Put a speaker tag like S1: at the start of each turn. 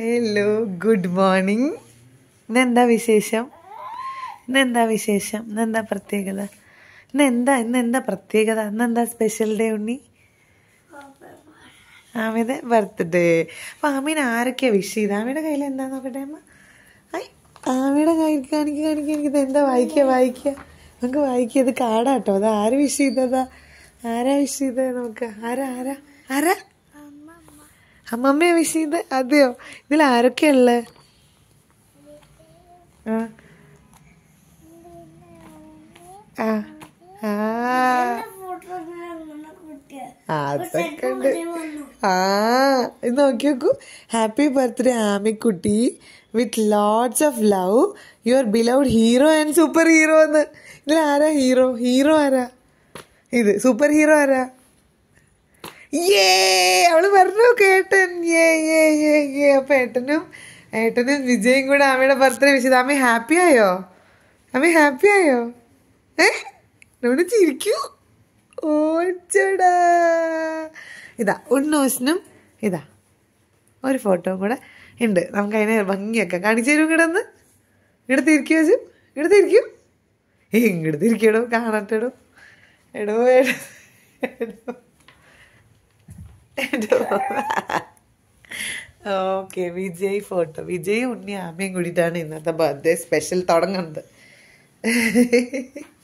S1: hello good morning ഇന്നെന്താ വിശേഷം ഇന്നെന്താ വിശേഷം ഇന്നെന്താ പ്രത്യേകത ഇന്ന് എന്താ ഇന്ന് എന്താ പ്രത്യേകത ഇന്നെന്താ സ്പെഷ്യൽ ഡേ ഉണ്ണി ആമയുടെ ബർത്ത്ഡേ അപ്പം ആമീന ആരൊക്കെയാണ് വിഷ് ചെയ്ത് ആമിയുടെ
S2: കയ്യിൽ എന്താ നോക്കട്ടെ അമ്മ
S1: ഐ ആമിയുടെ കയ്യിൽ കാണിക്കുക കാണിക്കുക എനിക്കിത് എന്താ വായിക്കുക വായിക്കുക നമുക്ക് വായിക്കുക ഇത് കാടാട്ടോ അത് ആര് വിഷ് ചെയ്തതാ ആരാ വിഷ് ചെയ്തത് നോക്കുക ആരാ ആരാ ആരാ അമ്മമ്മയാ മിസ് ചെയ്ത് അതെയോ ഇതിൽ ആരൊക്കെയുള്ള ആ ആ
S2: അതൊക്കെ ആ
S1: ഇത് നോക്കി നോക്കൂ happy birthday Amikkutty with lots of love you are beloved hero and superhero എന്ന് ഇതിൽ ആരാ ഹീറോ ഹീറോ ആരാ ഇത് സൂപ്പർ ഹീറോ ആരാ അവൾ പറഞ്ഞു കേട്ടൻ അപ്പൊ ഏട്ടനും ഏട്ടനും വിജയും കൂടെ അമ്മയുടെ ബർത്ത്ഡേ വിഷയത് അമ്മ ഹാപ്പി ആയോ അമ്മ ഹാപ്പി ആയോ ഏ എന്നോട് ചിരിക്കൂ ഓച്ചടാ ഇതാ ഉണ്ണൂസിനും ഇതാ ഒരു ഫോട്ടോ കൂടെ ഉണ്ട് നമുക്ക് അതിനെ ഭംഗിയൊക്കെ കാണിച്ചു തരും കിടന്ന് തിരിക്കോ ചു ചും തിരിക്കും ഏ ഇങ്ങോട്ട് തിരിക്കടോ കാണട്ടെടോ എടോ എടോ എടോ ഓക്കെ വിജയ് ഫോട്ടോ വിജയ് ഉണ്ണി ആമയും കൂടിയിട്ടാണ് ഇന്നത്തെ ബർത്ത്ഡേ സ്പെഷ്യൽ തുടങ്ങുന്നത്